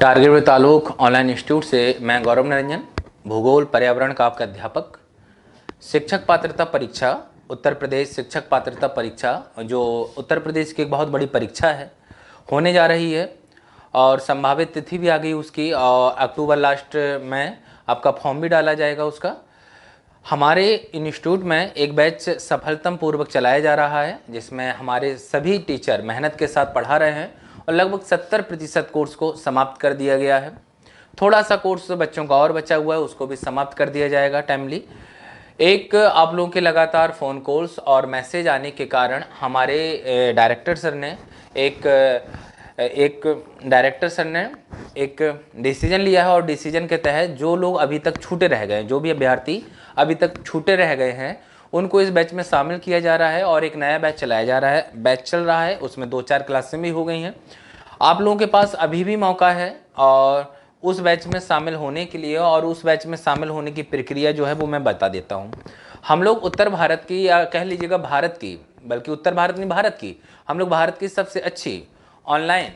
target में ताल्लुक online institute से मैं गौरव निरंजन भूगोल पर्यावरण का आपका अध्यापक शिक्षक पात्रता परीक्षा उत्तर प्रदेश शिक्षक पात्रता परीक्षा जो उत्तर प्रदेश की एक बहुत बड़ी परीक्षा है होने जा रही है और संभावित तिथि भी आ गई उसकी और अक्टूबर लास्ट में आपका फॉर्म भी डाला जाएगा उसका हमारे इंस्टीट्यूट में एक बैच सफलतम पूर्वक चलाया जा रहा है जिसमें हमारे सभी टीचर मेहनत के साथ पढ़ा रहे हैं और लगभग सत्तर प्रतिशत कोर्स को समाप्त कर दिया गया है थोड़ा सा कोर्स बच्चों का और बचा हुआ है उसको भी समाप्त कर दिया जाएगा टाइमली एक आप लोगों के लगातार फ़ोन कॉल्स और मैसेज आने के कारण हमारे डायरेक्टर सर ने एक एक डायरेक्टर सर ने एक डिसीजन लिया है और डिसीजन के तहत जो लोग अभी तक छूटे रह गए हैं जो भी अभ्यर्थी अभी तक छूटे रह गए हैं उनको इस बैच में शामिल किया जा रहा है और एक नया बैच चलाया जा रहा है बैच चल रहा है उसमें दो चार क्लासें भी हो गई हैं आप लोगों के पास अभी भी मौका है और उस बैच में शामिल होने के लिए और उस बैच में शामिल होने की प्रक्रिया जो है वो मैं बता देता हूँ हम लोग उत्तर भारत की या कह लीजिएगा भारत की बल्कि उत्तर भारत नहीं भारत की हम लोग भारत की सबसे अच्छी ऑनलाइन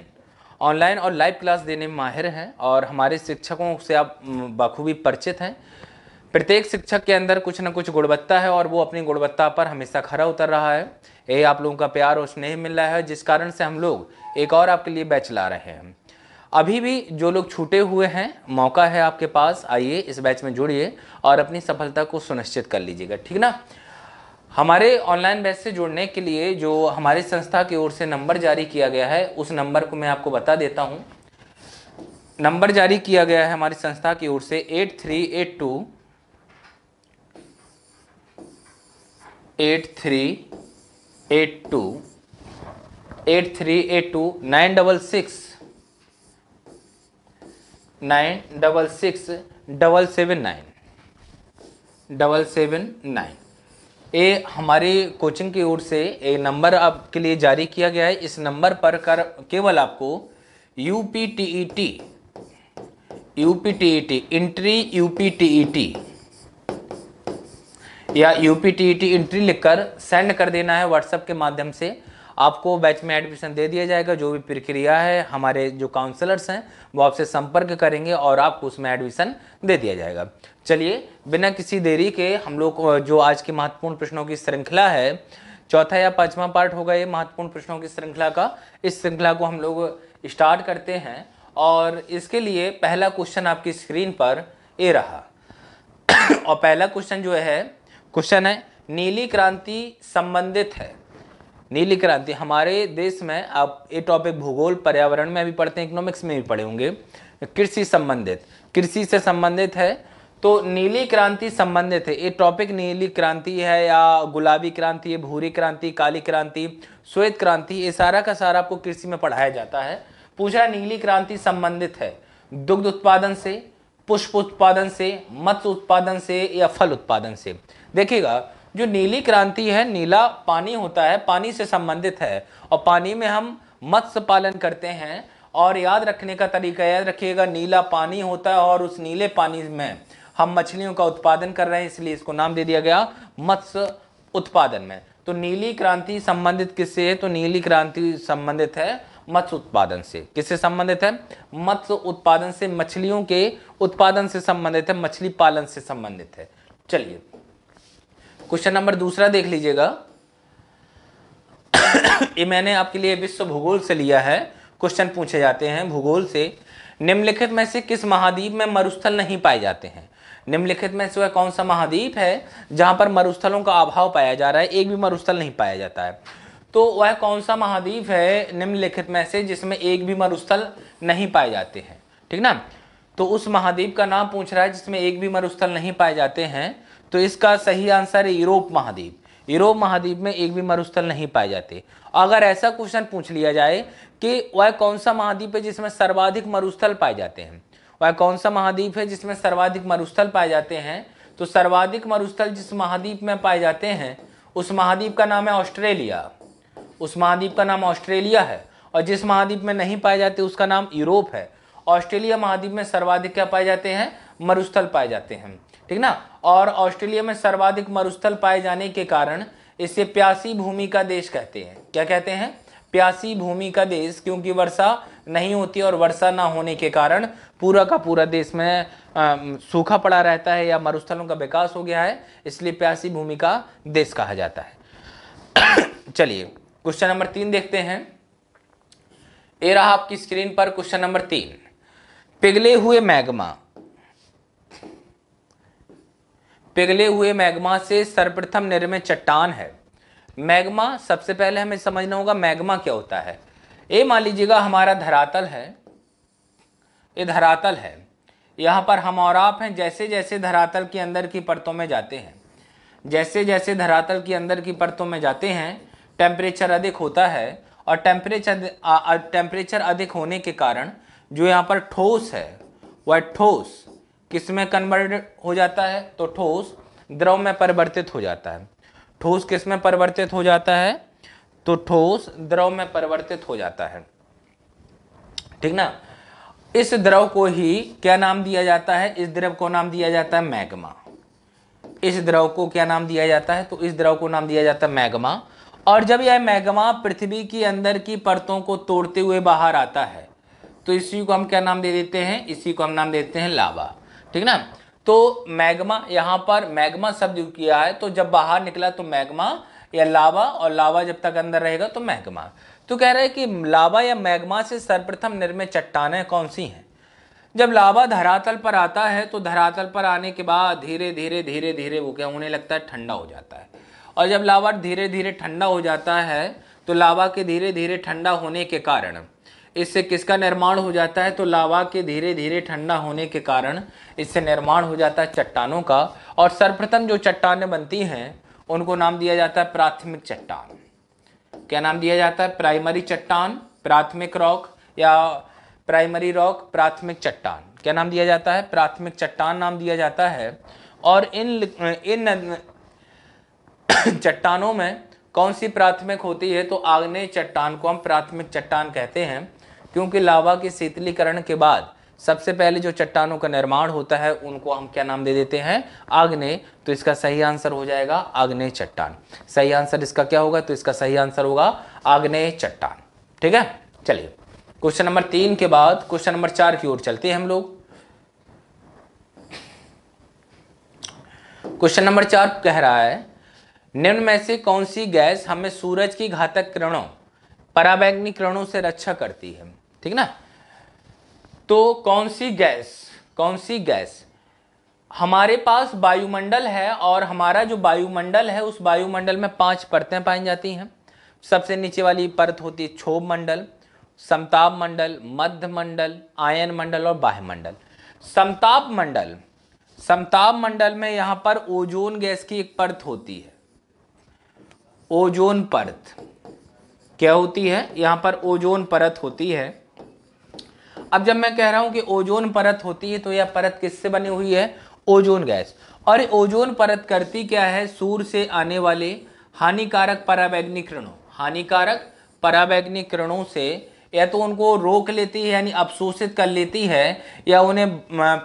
ऑनलाइन और लाइव क्लास देने में माहिर हैं और हमारे शिक्षकों से आप बखूबी परिचित हैं प्रत्येक शिक्षक के अंदर कुछ ना कुछ गुणवत्ता है और वो अपनी गुणवत्ता पर हमेशा खरा उतर रहा है ये आप लोगों का प्यार और स्नेह मिल रहा है जिस कारण से हम लोग एक और आपके लिए बैच ला रहे हैं अभी भी जो लोग छूटे हुए हैं मौका है आपके पास आइए इस बैच में जुड़िए और अपनी सफलता को सुनिश्चित कर लीजिएगा ठीक ना हमारे ऑनलाइन बैच से जुड़ने के लिए जो हमारे संस्था की ओर से नंबर जारी किया गया है उस नंबर को मैं आपको बता देता हूँ नंबर जारी किया गया है हमारी संस्था की ओर से eight three eight two eight three eight two eight three eight two nine double six nine double six double seven nine double seven nine ये हमारी कोचिंग की ओर से एक नंबर आपके लिए जारी किया गया है इस नंबर पर कर केवल आपको U P T E T U P T E T entry U P T E T या यू पी टी टी लिख लिखकर सेंड कर देना है व्हाट्सएप के माध्यम से आपको बैच में एडमिशन दे दिया जाएगा जो भी प्रक्रिया है हमारे जो काउंसलर्स हैं वो आपसे संपर्क करेंगे और आपको उसमें एडमिशन दे दिया जाएगा चलिए बिना किसी देरी के हम लोग जो आज के महत्वपूर्ण प्रश्नों की श्रृंखला है चौथा या पांचवा पार्ट होगा ये महत्वपूर्ण प्रश्नों की श्रृंखला का इस श्रृंखला को हम लोग स्टार्ट करते हैं और इसके लिए पहला क्वेश्चन आपकी स्क्रीन पर ए रहा और पहला क्वेश्चन जो है क्वेश्चन है नीली क्रांति संबंधित है नीली क्रांति हमारे देश में आप ये टॉपिक भूगोल पर्यावरण में भी पढ़ते हैं इकोनॉमिक्स में भी पढ़े होंगे कृषि संबंधित कृषि से संबंधित है तो नीली क्रांति संबंधित है ये टॉपिक नीली क्रांति है या गुलाबी क्रांति है भूरी क्रांति काली क्रांति श्वेत क्रांति ये सारा का सारा आपको कृषि में पढ़ाया जाता है पूछा नीली क्रांति संबंधित है दुग्ध उत्पादन से पुष्प उत्पादन से मत्स्य उत्पादन से या फल उत्पादन से देखिएगा जो नीली क्रांति है नीला पानी होता है पानी से संबंधित है और पानी में हम मत्स्य पालन करते हैं और याद रखने का तरीका याद रखिएगा नीला पानी होता है और उस नीले पानी में हम मछलियों का उत्पादन कर रहे हैं इसलिए इसको नाम दे दिया गया मत्स्य उत्पादन में तो नीली क्रांति संबंधित किससे है तो नीली क्रांति संबंधित है मत्स्य उत्पादन से किससे संबंधित है मत्स्य उत्पादन से मछलियों के उत्पादन से संबंधित है मछली पालन से संबंधित है चलिए क्वेश्चन नंबर दूसरा देख लीजिएगा ये मैंने आपके लिए विश्व भूगोल से लिया है क्वेश्चन पूछे जाते हैं भूगोल से निम्नलिखित में से किस महाद्वीप में मरुस्थल नहीं पाए जाते हैं निम्नलिखित में से वह कौन सा महाद्वीप है जहां पर मरुस्थलों का अभाव पाया जा रहा है एक भी मरुस्थल नहीं पाया जाता है तो वह कौन सा महाद्वीप है निम्नलिखित में से जिसमें एक भी मरुस्थल नहीं पाए जाते हैं ठीक ना तो उस महाद्वीप का नाम पूछ रहा है जिसमें एक भी मरुस्थल नहीं पाए जाते हैं तो इसका सही आंसर है यूरोप महाद्वीप यूरोप महाद्वीप में एक भी मरुस्थल नहीं पाए जाते अगर ऐसा क्वेश्चन पूछ लिया जाए कि वह कौन सा महाद्वीप है जिसमें सर्वाधिक मरुस्थल पाए जाते हैं वह कौन सा महाद्वीप है जिसमें सर्वाधिक मरुस्थल पाए जाते हैं तो सर्वाधिक मरुस्थल जिस महाद्वीप में पाए जाते हैं उस महाद्वीप का नाम है ऑस्ट्रेलिया उस महाद्वीप का नाम ऑस्ट्रेलिया है और जिस महाद्वीप में नहीं पाए जाते उसका नाम यूरोप है ऑस्ट्रेलिया महाद्वीप में सर्वाधिक क्या पाए जाते हैं मरुस्थल पाए जाते हैं ठीक ना और ऑस्ट्रेलिया में सर्वाधिक मरुस्थल पाए जाने के कारण इसे प्यासी भूमि का देश कहते हैं क्या कहते हैं प्यासी भूमि का देश क्योंकि वर्षा नहीं होती और वर्षा ना होने के कारण पूरा का पूरा देश में आ, सूखा पड़ा रहता है या मरुस्थलों का विकास हो गया है इसलिए प्यासी भूमि का देश कहा जाता है चलिए क्वेश्चन नंबर तीन देखते हैं ये रहा आपकी स्क्रीन पर क्वेश्चन नंबर तीन पिघले हुए मैग्मा पिघले हुए मैग्मा से सर्वप्रथम निर्मित चट्टान है मैग्मा सबसे पहले हमें समझना होगा मैग्मा क्या होता है ये मान लीजिएगा हमारा धरातल है ये धरातल है यहाँ पर हम और आप हैं जैसे जैसे धरातल के अंदर की परतों में जाते हैं जैसे जैसे धरातल के अंदर की परतों में जाते हैं टेम्परेचर अधिक होता है और टेम्परेचर टेम्परेचर अधिक होने के कारण जो यहाँ पर ठोस है वह ठोस किस में कन्वर्ट हो जाता है तो ठोस द्रव में परिवर्तित हो जाता है ठोस किस में परिवर्तित हो जाता है तो ठोस द्रव में परिवर्तित हो जाता है ठीक ना इस द्रव को ही क्या नाम दिया जाता है इस द्रव को नाम दिया जाता है मैग्मा इस द्रव को क्या नाम दिया जाता है तो इस द्रव को नाम दिया जाता है मैग्मा और जब यह मैग्मा पृथ्वी के अंदर की परतों को तोड़ते हुए बाहर आता है तो इसी को हम क्या नाम दे देते हैं इसी को हम नाम देते हैं लावा ठीक ना तो मैग्मा यहाँ पर मैग्मा शब्द किया है तो जब बाहर निकला तो मैग्मा या लावा और लावा जब तक अंदर रहेगा तो मैग्मा तो कह रहा है कि लावा या मैग्मा से सर्वप्रथम निर्मित चट्टानें कौन सी हैं जब लावा धरातल पर आता है तो धरातल पर आने के बाद धीरे धीरे धीरे धीरे वो क्या होने लगता है ठंडा हो जाता है और जब लावा धीरे धीरे ठंडा हो जाता है तो लावा के धीरे धीरे ठंडा होने के कारण इससे किसका निर्माण हो जाता है तो लावा के धीरे धीरे ठंडा होने के कारण इससे निर्माण हो जाता है चट्टानों का और सर्वप्रथम जो चट्टानें बनती हैं उनको नाम दिया जाता है प्राथमिक चट्टान क्या नाम दिया जाता है प्राइमरी चट्टान प्राथमिक रॉक या प्राइमरी रॉक प्राथमिक चट्टान क्या नाम दिया जाता है प्राथमिक चट्टान नाम दिया जाता है और इन इन चट्टानों में कौन सी प्राथमिक होती है तो आग्नेय चट्टान को हम प्राथमिक चट्टान कहते हैं क्योंकि लावा के शीतलीकरण के बाद सबसे पहले जो चट्टानों का निर्माण होता है उनको हम क्या नाम दे देते हैं आग्नेय तो इसका सही आंसर हो जाएगा आग्नेय चट्टान सही आंसर इसका क्या होगा तो इसका सही आंसर होगा आग्नेय चट्टान ठीक है चलिए क्वेश्चन नंबर तीन के बाद क्वेश्चन नंबर चार की ओर चलते हैं हम लोग क्वेश्चन नंबर चार कह रहा है निम्न में से कौन सी गैस हमें सूरज की घातक किरणों पराबैग्निक किरणों से रक्षा करती है ठीक ना तो कौन सी गैस कौन सी गैस हमारे पास वायुमंडल है और हमारा जो वायुमंडल है उस वायुमंडल में पांच परतें पाई जाती हैं सबसे नीचे वाली परत होती है क्षोभ मंडल समताप मंडल मध्य मंडल आयन मंडल और बाह्य मंडल समताप मंडल समताप मंडल में यहां पर ओजोन गैस की एक परत होती है ओजोन परत क्या होती है यहां पर ओजोन परत होती है अब जब मैं कह रहा हूँ कि ओजोन परत होती है तो यह परत किससे बनी हुई है ओजोन गैस और ओजोन परत करती क्या है सूर्य से आने वाले हानिकारक पराबैग्नि किरणों हानिकारक पराबैग्नि किरणों से या तो उनको रोक लेती है यानी अवशोषित कर लेती है या उन्हें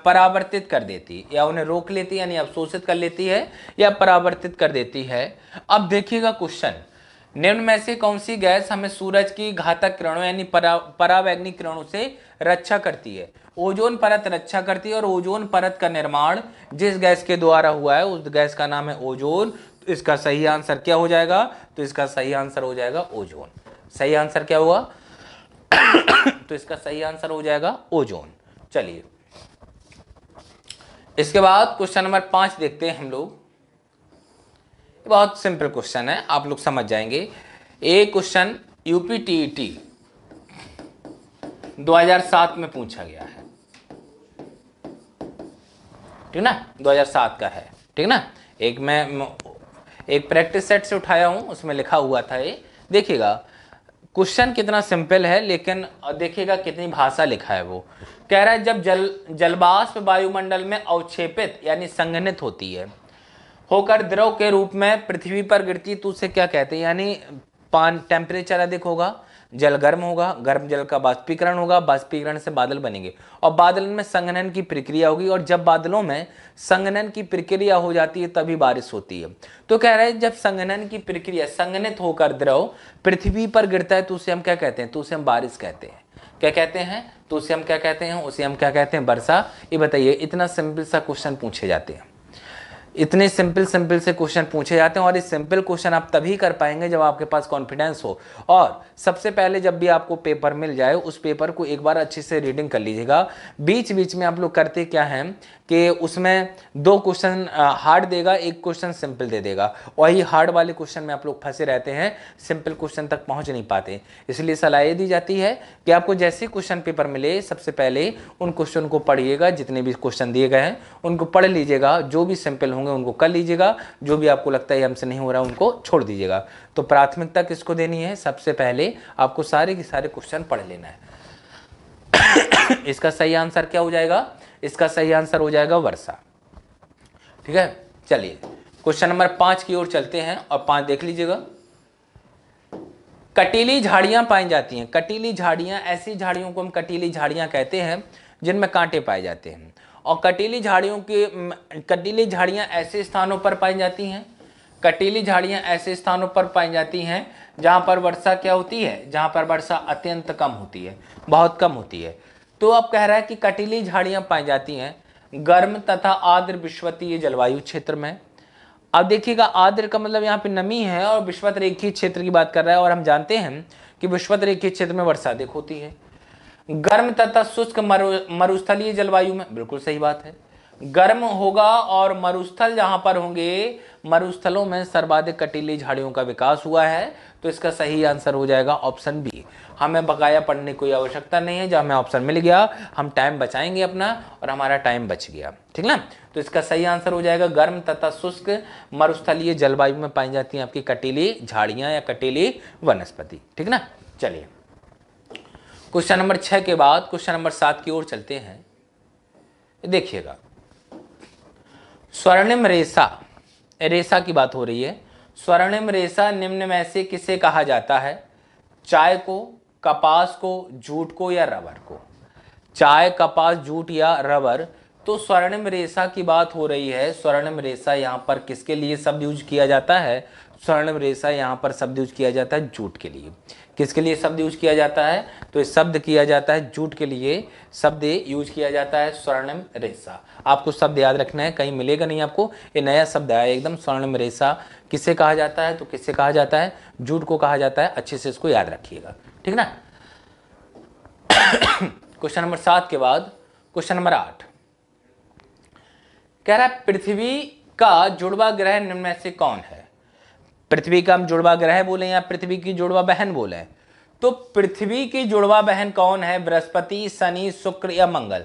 परावर्तित कर देती है या उन्हें रोक लेती है यानी अवशोषित कर लेती है या परावर्तित कर देती है अब देखिएगा क्वेश्चन निम्न में से कौन सी गैस हमें सूरज की घातक किरणों यानी परावैग्निक किरणों से रक्षा करती है ओजोन परत रक्षा करती है और ओजोन परत का निर्माण जिस गैस के द्वारा हुआ है उस गैस का नाम है ओजोन तो इसका सही आंसर क्या हो जाएगा तो इसका सही आंसर हो जाएगा ओजोन सही आंसर क्या हुआ तो इसका सही आंसर हो जाएगा ओजोन चलिए इसके बाद क्वेश्चन नंबर पांच देखते हैं हम लोग बहुत सिंपल क्वेश्चन है आप लोग समझ जाएंगे ये क्वेश्चन यूपी टी 2007 में पूछा गया है ठीक ना 2007 का है ठीक ना एक मैं एक प्रैक्टिस सेट से उठाया हूं उसमें लिखा हुआ था ये देखिएगा क्वेश्चन कितना सिंपल है लेकिन देखिएगा कितनी भाषा लिखा है वो कह रहा है जब जल जलवाष्प वायुमंडल में अवक्षेपित यानी संघनित होती है होकर द्रव के रूप में पृथ्वी पर गिरती तो उसे क्या कहते हैं यानी पान टेम्परेचर अधिक होगा जल गर्म होगा गर्म जल का बाष्पीकरण होगा बाष्पीकरण से बादल बनेंगे और बादल में संगनन की प्रक्रिया होगी और जब बादलों में संगनन की प्रक्रिया हो जाती है तभी बारिश होती है तो कह रहे हैं जब संगनन की प्रक्रिया संगनित होकर द्रव पृथ्वी पर गिरता है तो उसे हम क्या कहते हैं तो उसे हम बारिश कहते हैं क्या कहते हैं तो उसे हम क्या कहते हैं उसे हम क्या कहते हैं वर्षा ये बताइए इतना सिंपल सा क्वेश्चन पूछे जाते हैं इतने सिंपल सिंपल से क्वेश्चन पूछे जाते हैं और इस सिंपल क्वेश्चन आप तभी कर पाएंगे जब आपके पास कॉन्फिडेंस हो और सबसे पहले जब भी आपको पेपर मिल जाए उस पेपर को एक बार अच्छे से रीडिंग कर लीजिएगा बीच बीच में आप लोग करते क्या हैं कि उसमें दो क्वेश्चन हार्ड देगा एक क्वेश्चन सिंपल दे देगा और हार्ड वाले क्वेश्चन में आप लोग फंसे रहते हैं सिंपल क्वेश्चन तक पहुंच नहीं पाते इसलिए सलाह ये दी जाती है कि आपको जैसे क्वेश्चन पेपर मिले सबसे पहले उन क्वेश्चन को पढ़िएगा जितने भी क्वेश्चन दिए गए हैं उनको पढ़ लीजिएगा जो भी सिंपल होंगे उनको कर लीजिएगा जो भी आपको लगता है हमसे नहीं हो रहा उनको छोड़ दीजिएगा तो प्राथमिकता किसको देनी है सबसे पहले आपको सारे के सारे क्वेश्चन पढ़ लेना है इसका सही आंसर क्या हो जाएगा इसका सही आंसर हो जाएगा वर्षा ठीक है चलिए क्वेश्चन नंबर पांच की ओर चलते हैं और पांच देख लीजिएगा कटीली झाड़ियां पाई जाती हैं कटीली झाड़ियां ऐसी झाड़ियों को हम कटीली झाड़ियां कहते हैं जिनमें कांटे पाए जाते हैं और कटीली झाड़ियों के कटीली झाड़ियां ऐसे स्थानों पर पाई जाती हैं कटीली झाड़ियाँ ऐसे स्थानों पर पाई जाती हैं जहाँ पर वर्षा क्या होती है जहाँ पर वर्षा अत्यंत कम होती है बहुत कम होती है तो अब कह रहा है कि कटीली झाड़ियाँ पाई जाती हैं गर्म तथा आर्द्र विश्वतीय जलवायु क्षेत्र में अब देखिएगा आर्द्र का मतलब यहाँ पे नमी है और विश्वत रेखीय क्षेत्र की बात कर रहा है और हम जानते हैं कि विश्वत रेखीय क्षेत्र में वर्षा अधिक होती है गर्म तथा शुष्क मरु मरुस्थलीय जलवायु में बिल्कुल सही बात है गर्म होगा और मरुस्थल जहां पर होंगे मरुस्थलों में सर्वाधिक कटीली झाड़ियों का विकास हुआ है तो इसका सही आंसर हो जाएगा ऑप्शन बी हमें बकाया पढ़ने की आवश्यकता नहीं है जो हमें ऑप्शन मिल गया हम टाइम बचाएंगे अपना और हमारा टाइम बच गया ठीक ना तो इसका सही आंसर हो जाएगा गर्म तथा शुष्क मरुस्थलीय जलवायु में पाई जाती हैं आपकी कटीली झाड़ियाँ या कटीली वनस्पति ठीक ना चलिए क्वेश्चन नंबर छः के बाद क्वेश्चन नंबर सात की ओर चलते हैं देखिएगा स्वर्णिम रेसा रेसा की बात हो रही है स्वर्णिम रेसा निम्न में से किसे कहा जाता है चाय को कपास को जूट को या रबर को चाय कपास जूट या रबर तो स्वर्णिम रेसा की बात हो रही है स्वर्णिम रेसा यहाँ पर किसके लिए शब्द यूज किया जाता है स्वर्णिम रेसा यहाँ पर शब्द यूज किया जाता है जूट के लिए किसके लिए शब्द यूज किया जाता है तो ये शब्द किया जाता है जूट के लिए शब्द यूज किया जाता है स्वर्णिम रेसा आपको शब्द याद रखना है कहीं मिलेगा नहीं आपको ये नया शब्द आया एकदम स्वर्ण रेशा किससे कहा जाता है तो किससे कहा जाता है जूट को कहा जाता है अच्छे से इसको याद रखिएगा ठीक ना क्वेश्चन नंबर सात के बाद क्वेश्चन नंबर आठ कह रहा है पृथ्वी का जुड़वा ग्रह निम्न से कौन है पृथ्वी का हम जुड़वा ग्रह बोले या पृथ्वी की जुड़वा बहन बोले तो पृथ्वी की जुड़वा बहन कौन है बृहस्पति शनि शुक्र या मंगल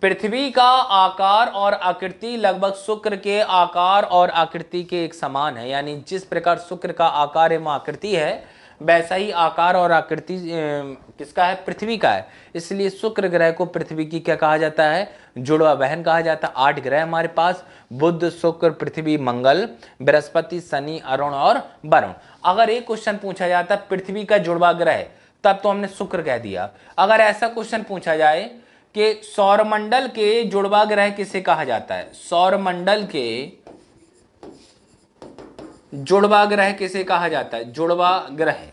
पृथ्वी का आकार और आकृति लगभग शुक्र के आकार और आकृति के एक समान है यानी जिस प्रकार शुक्र का आकार एवं आकृति है वैसा ही आकार और आकृति किसका है पृथ्वी का है इसलिए शुक्र ग्रह को पृथ्वी की क्या कहा जाता है जुड़वा बहन कहा जाता है आठ ग्रह हमारे पास बुद्ध शुक्र पृथ्वी मंगल बृहस्पति शनि अरुण और वरुण अगर एक क्वेश्चन पूछा जाता है पृथ्वी का जुड़वा ग्रह तब तो हमने शुक्र कह दिया अगर ऐसा क्वेश्चन पूछा जाए कि सौरमंडल के जुड़वा ग्रह किसे कहा जाता है सौरमंडल के जुड़वा ग्रह किसे कहा जाता है जुड़वा ग्रह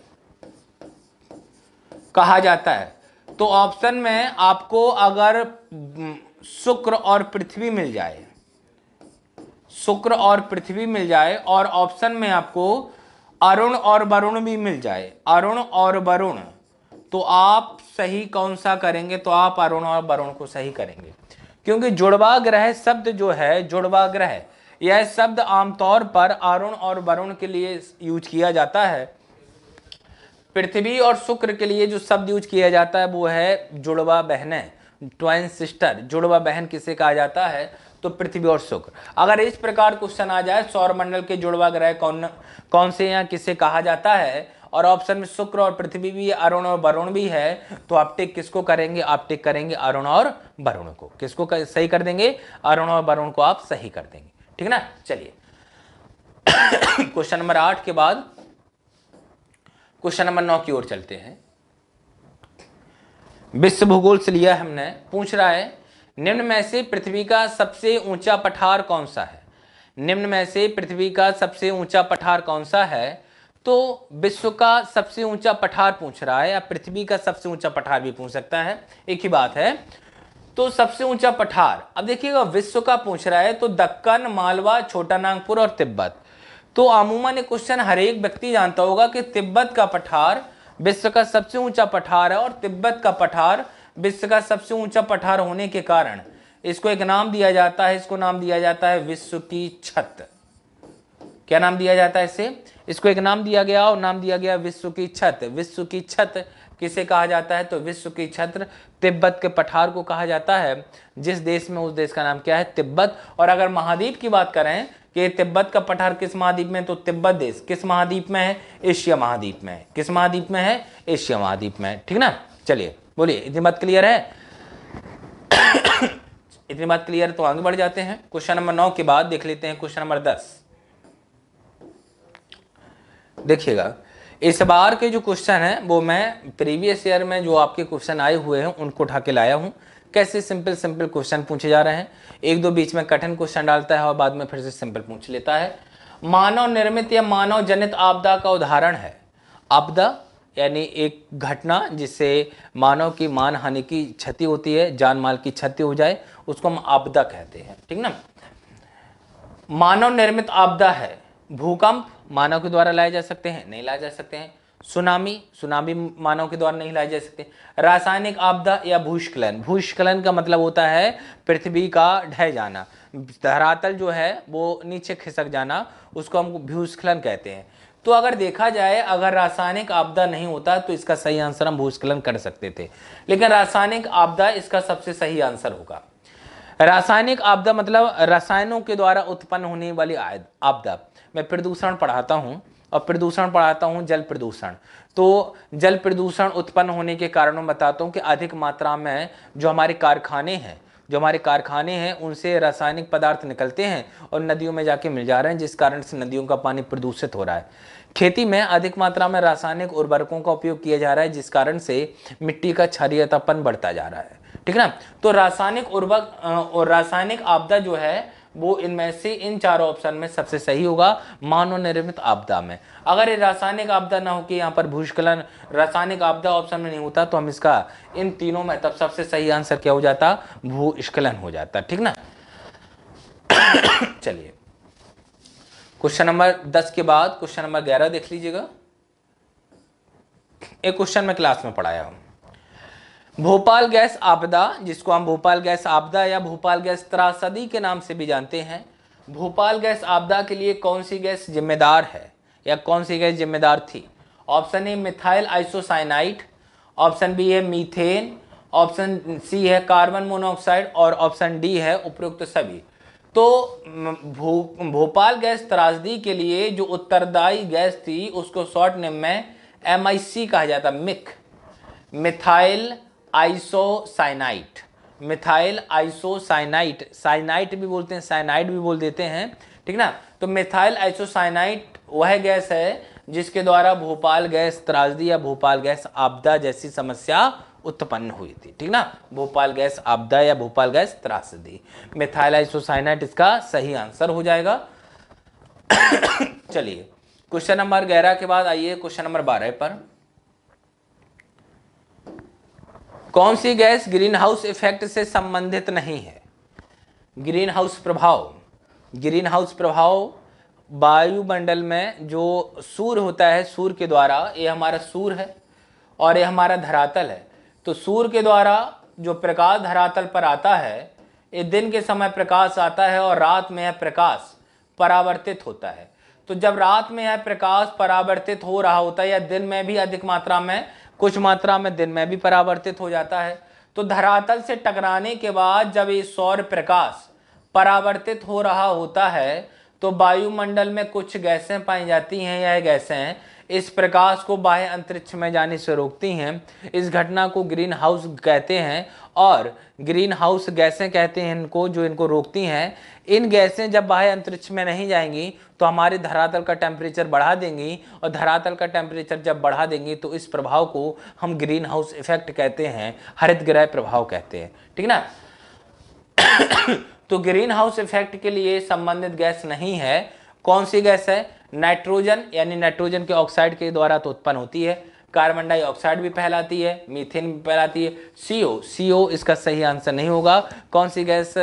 कहा जाता है तो ऑप्शन में आपको अगर हम्म, शुक्र और पृथ्वी मिल जाए शुक्र और पृथ्वी मिल जाए और ऑप्शन में आपको अरुण और वरुण भी मिल जाए अरुण और वरुण तो आप सही कौन सा करेंगे तो आप अरुण और वरुण को सही करेंगे क्योंकि जुड़वा ग्रह शब्द जो है जुड़वा ग्रह यह शब्द आमतौर पर अरुण और वरुण के लिए यूज किया जाता है पृथ्वी और शुक्र के लिए जो शब्द यूज किया जाता है वो है जुड़वा बहने ट्वाइन सिस्टर जुड़वा बहन किसे कहा जाता है तो पृथ्वी और शुक्र अगर इस प्रकार क्वेश्चन आ जाए सौरमंडल के जुड़वा ग्रह कौन कौन से यहाँ किसे कहा जाता है और ऑप्शन में शुक्र और पृथ्वी भी अरुण और वरुण भी है तो आप टिक किसको करेंगे आप टिक करेंगे अरुण और वरुण को किसको कर, सही कर देंगे अरुण और वरुण को आप सही कर देंगे ठीक ना चलिए क्वेश्चन नंबर आठ के बाद क्वेश्चन नंबर नौ की ओर चलते हैं विश्व भूगोल से लिया हमने पूछ रहा है निम्न में से पृथ्वी का सबसे ऊंचा पठार कौन सा है निम्न में से पृथ्वी का सबसे ऊंचा पठार कौन सा है तो विश्व का सबसे ऊंचा पठार पूछ रहा है या पृथ्वी का सबसे ऊंचा पठार भी पूछ सकता है एक ही बात है तो सबसे ऊंचा पठार अब देखिएगा विश्व का पूछ रहा है तो दक्कन मालवा छोटा नागपुर और तिब्बत तो ने क्वेश्चन हर एक व्यक्ति जानता होगा कि तिब्बत का पठार विश्व का सबसे ऊंचा पठार है और तिब्बत का पठार विश्व का सबसे ऊंचा पठार होने के कारण इसको एक नाम दिया जाता है इसको नाम दिया जाता है विश्व की छत क्या नाम दिया जाता है इसे इसको एक नाम दिया गया और नाम दिया गया विश्व की छत विश्व की छत किसे कहा जाता है तो विश्व की छत्र तिब्बत के पठार को कहा जाता है जिस देश में उस देश का नाम क्या है तिब्बत और अगर महाद्वीप की बात करें कि तिब्बत का पठार किस महाद्वीप में तो तिब्बत देश किस महाद्वीप में है एशिया महाद्वीप में है किस महाद्वीप में है एशिया महाद्वीप में ठीक ना चलिए बोलिए इतनी बात क्लियर है इतनी बात क्लियर तो आगे बढ़ जाते हैं क्वेश्चन नंबर नौ के बाद देख लेते हैं क्वेश्चन नंबर दस देखिएगा इस बार के जो क्वेश्चन हैं वो मैं प्रीवियस ईयर में जो आपके क्वेश्चन आए हुए हैं उनको उठा के लाया हूँ कैसे सिंपल सिंपल क्वेश्चन पूछे जा रहे हैं एक दो बीच में कठिन क्वेश्चन डालता है और बाद में फिर से सिंपल पूछ लेता है मानव निर्मित या मानव जनित आपदा का उदाहरण है आपदा यानी एक घटना जिससे मानव की मान हानि की क्षति होती है जान माल की क्षति हो जाए उसको हम आपदा कहते हैं ठीक ना मानव निर्मित आपदा है भूकंप मानव के द्वारा लाए जा सकते हैं नहीं लाए जा सकते हैं सुनामी सुनामी मानव के द्वारा नहीं लाए जा सकते रासायनिक आपदा या भूस्खलन भूस्खलन का मतलब होता है पृथ्वी का ढह जाना धरातल जो है वो नीचे खिसक जाना उसको हम भूस्खलन कहते हैं तो अगर देखा जाए अगर रासायनिक आपदा नहीं होता तो इसका सही आंसर हम भूस्खलन कर सकते थे लेकिन रासायनिक आपदा इसका सबसे सही आंसर होगा रासायनिक आपदा मतलब रसायनों के द्वारा उत्पन्न होने वाली आपदा मैं प्रदूषण पढ़ाता हूँ और प्रदूषण पढ़ाता हूँ जल प्रदूषण तो जल प्रदूषण उत्पन्न होने के कारणों बताता हूँ कि अधिक मात्रा में जो हमारे कारखाने हैं जो हमारे कारखाने हैं उनसे रासायनिक पदार्थ निकलते हैं और नदियों में जाके मिल जा रहे हैं जिस कारण से नदियों का पानी प्रदूषित हो रहा है खेती में अधिक मात्रा में रासायनिक उर्वरकों का उपयोग किया जा रहा है जिस कारण से मिट्टी का क्षारियतापन बढ़ता जा रहा है ठीक है ना तो रासायनिक उर्वरक और रासायनिक आपदा जो है वो इनमें से इन चारों ऑप्शन में सबसे सही होगा मानव निर्मित आपदा में अगर ये रासायनिक आपदा ना हो कि यहाँ पर भूस्खलन रासायनिक आपदा ऑप्शन में नहीं होता तो हम इसका इन तीनों में तब सबसे सही आंसर क्या हो जाता भूस्खलन हो जाता ठीक ना चलिए क्वेश्चन नंबर दस के बाद क्वेश्चन नंबर ग्यारह देख लीजिएगा एक क्वेश्चन में क्लास में पढ़ाया हूँ भोपाल गैस आपदा जिसको हम भोपाल गैस आपदा या भोपाल गैस त्रासदी के नाम से भी जानते हैं भोपाल गैस आपदा के लिए कौन सी गैस जिम्मेदार है या कौन सी गैस जिम्मेदार थी option A methyl isocyanate option B है मीथेन ऑप्शन सी है कार्बन मोनोऑक्साइड और ऑप्शन डी है उपयुक्त सभी तो भो भोपाल गैस त्रासदी के लिए जो उत्तरदायी गैस थी उसको शॉर्ट नेम में एम कहा जाता MIC methyl isocyanate methyl isocyanate cyanate भी बोलते हैं साइनाइट भी बोल देते हैं ठीक ना तो मिथाइल आइसोसाइनाइट वह गैस है जिसके द्वारा भोपाल गैस त्रासदी या भोपाल गैस आपदा जैसी समस्या उत्पन्न हुई थी ठीक ना भोपाल गैस आपदा या भोपाल गैस त्रासदी मिथाइल आइसोसाइनाइट इसका सही आंसर हो जाएगा चलिए क्वेश्चन नंबर ग्यारह के बाद आइए क्वेश्चन नंबर बारह पर कौन सी गैस ग्रीन हाउस इफेक्ट से संबंधित नहीं है ग्रीन हाउस प्रभाव ग्रीन हाउस प्रभाव वायुमंडल में जो सूर्य होता है सूर्य के द्वारा ये हमारा सूर्य है और ये हमारा धरातल है तो सूर्य के द्वारा जो प्रकाश धरातल पर आता है ये दिन के समय प्रकाश आता है और रात में यह प्रकाश परावर्तित होता है तो जब रात में यह प्रकाश परावर्तित हो रहा होता है या दिन में भी अधिक मात्रा में कुछ मात्रा में दिन में भी परावर्तित हो जाता है तो धरातल से टकराने के बाद जब ये सौर प्रकाश परावर्तित हो रहा होता है तो वायुमंडल में कुछ गैसें पाई जाती हैं यह गैसें इस प्रकाश को बाह्य अंतरिक्ष में जाने से रोकती हैं इस घटना को ग्रीन हाउस कहते हैं और ग्रीन हाउस गैसें कहते हैं इनको जो इनको रोकती हैं इन गैसें जब बाह्य अंतरिक्ष में नहीं जाएंगी तो हमारे धरातल का टेम्परेचर बढ़ा देंगी और धरातल का टेम्परेचर जब बढ़ा देंगी तो इस प्रभाव को हम ग्रीन हाउस इफेक्ट कहते हैं हरित ग्रह प्रभाव कहते हैं ठीक ना तो ग्रीन हाउस इफेक्ट के लिए संबंधित गैस नहीं है कौन सी गैस है नाइट्रोजन यानी नाइट्रोजन के ऑक्साइड के द्वारा तो उत्पन्न होती है कार्बन डाइऑक्साइड भी फैलाती है मीथेन भी फैलाती है सीओ सीओ इसका सही आंसर नहीं होगा कौन सी गैस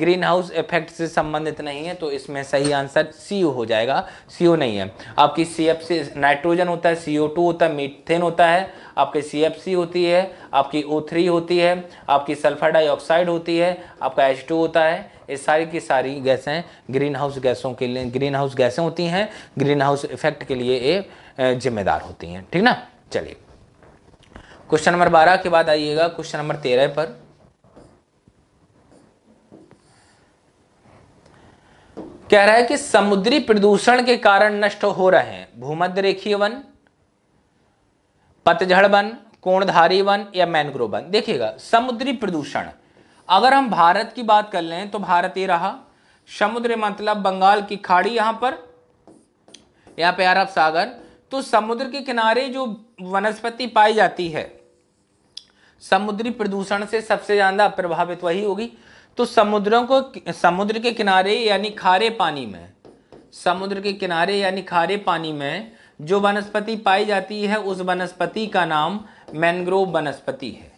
ग्रीन हाउस इफेक्ट से संबंधित नहीं है तो इसमें सही आंसर सीओ हो जाएगा सीओ नहीं है आपकी सी एफ सी नाइट्रोजन होता है सीओ टू होता है मीथेन होता है आपकी सी होती है आपकी ओ होती है आपकी सल्फर डाइऑक्साइड होती है आपका एच होता है ये सारी की सारी गैसें ग्रीन हाउस गैसों के लिए ग्रीन हाउस गैसें होती हैं ग्रीन हाउस इफेक्ट के लिए ये जिम्मेदार होती हैं ठीक ना चलिए क्वेश्चन नंबर बारह के बाद आइएगा क्वेश्चन नंबर तेरह पर कह रहा है कि समुद्री प्रदूषण के कारण नष्ट हो रहे हैं भूमध्य रेखीय वन पतझड़ वन कोणधारी वन या मैनग्रोव वन देखिएगा समुद्री प्रदूषण अगर हम भारत की बात कर लें तो भारत ये रहा समुद्र मतलब बंगाल की खाड़ी यहां पर यहां पे अरब सागर तो समुद्र के किनारे जो वनस्पति पाई जाती है समुद्री प्रदूषण से सबसे ज़्यादा प्रभावित वही होगी तो समुद्रों को समुद्र के किनारे यानी खारे पानी में समुद्र के किनारे यानी खारे पानी में जो वनस्पति पाई जाती है उस वनस्पति का नाम मैनग्रोव वनस्पति है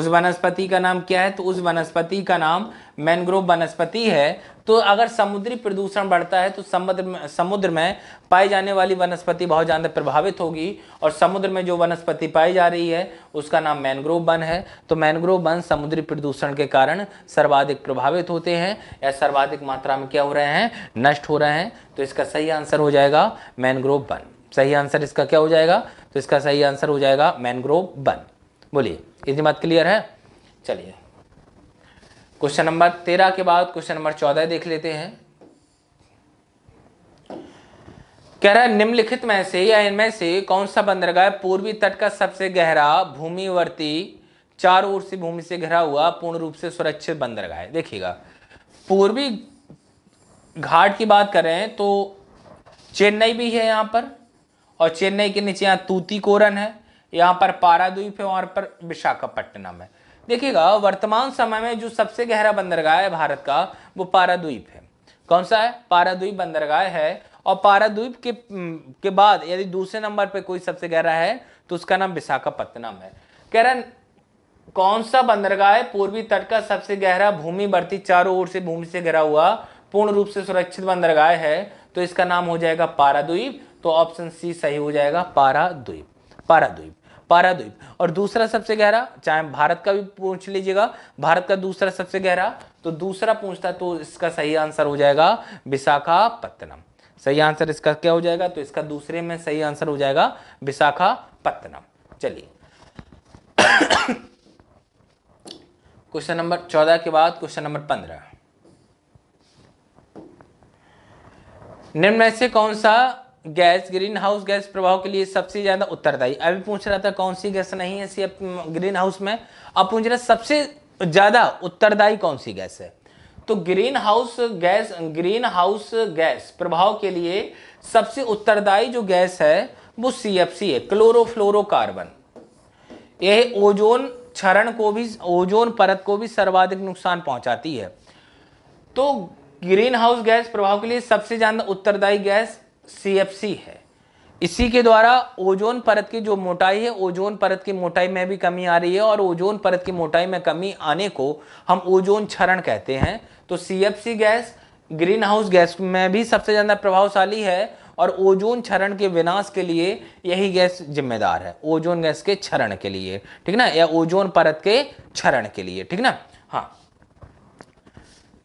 उस वनस्पति का नाम क्या है तो उस वनस्पति का नाम मैनग्रोव वनस्पति है तो अगर समुद्री प्रदूषण बढ़ता है तो समुद्र में समुद्र में पाई जाने वाली वनस्पति बहुत ज़्यादा प्रभावित होगी और समुद्र में जो वनस्पति पाई जा रही है उसका नाम मैनग्रोव वन है तो मैनग्रोव वन समुद्री प्रदूषण के कारण सर्वाधिक प्रभावित होते हैं या सर्वाधिक मात्रा में क्या हो रहे हैं नष्ट हो रहे हैं तो इसका सही आंसर हो जाएगा मैनग्रोव वन सही आंसर इसका क्या हो जाएगा तो इसका सही आंसर हो जाएगा मैनग्रोव वन बोलिए इतनी बात क्लियर है चलिए क्वेश्चन नंबर तेरह के बाद क्वेश्चन नंबर चौदह देख लेते हैं कह रहा है निम्नलिखित में से या इनमें से कौन सा बंदरगाह पूर्वी तट का सबसे गहरा भूमिवर्ती चार ओर से भूमि से घिरा हुआ पूर्ण रूप से सुरक्षित बंदरगाह है देखिएगा पूर्वी घाट की बात करें तो चेन्नई भी है यहाँ पर और चेन्नई के नीचे यहाँ तूतीकोरन है यहाँ पर पारादीप है वहाँ पर विशाखापट्टनम है देखिएगा वर्तमान समय में जो सबसे गहरा बंदरगाह है भारत का वो पारादीप है कौन सा है पारादीप बंदरगाह है और पारादीप के के बाद यदि दूसरे नंबर पे कोई सबसे गहरा है तो उसका नाम विशाखापट्टनम है कह रहा कौन सा बंदरगाह है पूर्वी तट का सबसे गहरा भूमि बढ़ती चारों ओर से भूमि से घिरा हुआ पूर्ण रूप से सुरक्षित बंदरगाह है तो इसका नाम हो जाएगा पारादीप तो ऑप्शन सी सही हो जाएगा पाराद्वीप पाराद्वीप पाराद्वीप और दूसरा सबसे गहरा चाहे भारत का भी पूछ लीजिएगा भारत का दूसरा सबसे गहरा तो दूसरा पूछता तो इसका सही आंसर हो जाएगा विशाखापत्तनम सही आंसर इसका क्या हो जाएगा तो इसका दूसरे में सही आंसर हो जाएगा विशाखापत्तनम चलिए क्वेश्चन नंबर चौदह के बाद क्वेश्चन नंबर पंद्रह निम्न में से कौन सा गैस ग्रीन हाउस गैस प्रभाव के लिए सबसे ज़्यादा उत्तरदायी अभी पूछ रहा था कौन सी गैस नहीं है सी ग्रीन हाउस में अब पूछ रहा सबसे ज़्यादा उत्तरदायी कौन सी गैस है तो greenhouse gas greenhouse gas प्रभाव के लिए सबसे उत्तरदायी जो गैस है वो सी एफ सी है क्लोरोफ्लोरोकार्बन यह ओजोन क्षरण को भी ओजोन परत को भी सर्वाधिक नुकसान पहुंचाती है तो ग्रीन हाउस गैस प्रभाव के लिए सबसे ज़्यादा उत्तरदायी गैस सी है इसी के द्वारा ओजोन परत की जो मोटाई है ओजोन परत की मोटाई में भी कमी आ रही है और ओजोन परत की मोटाई में कमी आने को हम ओजोन क्षरण कहते हैं तो सी गैस ग्रीन हाउस गैस में भी सबसे ज़्यादा प्रभावशाली है और ओजोन क्षरण के विनाश के लिए यही गैस जिम्मेदार है ओजोन गैस के क्षरण के लिए ठीक ना या ओजोन परत के क्षरण के लिए ठीक ना हाँ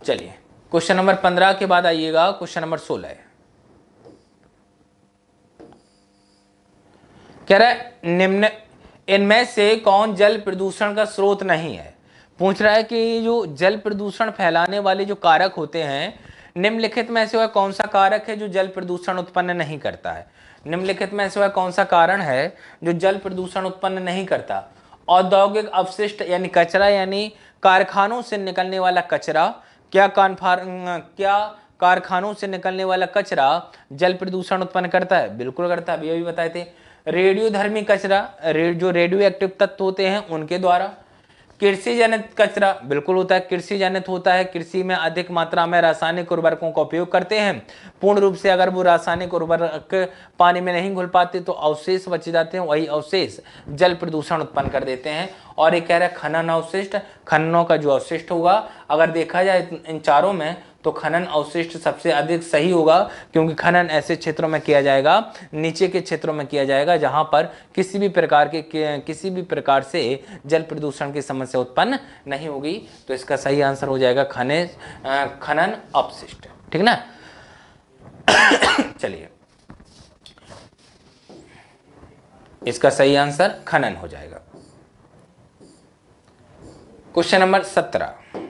चलिए क्वेश्चन नंबर पंद्रह के बाद आइएगा क्वेश्चन नंबर सोलह कह रहा है निम्न इनमें से कौन जल प्रदूषण का स्रोत नहीं है पूछ रहा है कि जो जल प्रदूषण फैलाने वाले जो कारक होते हैं निम्नलिखित में से वह कौन सा कारक है जो जल प्रदूषण उत्पन्न नहीं करता है निम्नलिखित में से वह कौन सा कारण है जो जल प्रदूषण उत्पन्न नहीं करता औद्योगिक अवशिष्ट यानी कचरा यानी कारखानों से निकलने वाला कचरा क्या कानफार क्या कारखानों से निकलने वाला कचरा जल प्रदूषण उत्पन्न करता है बिल्कुल करता है अभी अभी बताए थे रेडियोधर्मी कचरा रे, जो रेडियो एक्टिव तत्व होते हैं उनके द्वारा कृषि जनित कचरा बिल्कुल होता है कृषि जनित होता है कृषि में अधिक मात्रा में रासायनिक उर्वरकों का उपयोग करते हैं पूर्ण रूप से अगर वो रासायनिक उर्वरक पानी में नहीं घुल पाते तो अवशेष बच जाते हैं वही अवशेष जल प्रदूषण उत्पन्न कर देते हैं और ये कह रहा है खनन अवशिष्ट खननों का जो अवशिष्ट होगा अगर देखा जाए इन चारों में तो खनन अवशिष्ट सबसे अधिक सही होगा क्योंकि खनन ऐसे क्षेत्रों में किया जाएगा नीचे के क्षेत्रों में किया जाएगा जहां पर किसी भी प्रकार के किसी भी प्रकार से जल प्रदूषण की समस्या उत्पन्न नहीं होगी तो इसका सही आंसर हो जाएगा खने खनन अवशिष्ट ठीक ना चलिए इसका सही आंसर खनन हो जाएगा क्वेश्चन नंबर सत्रह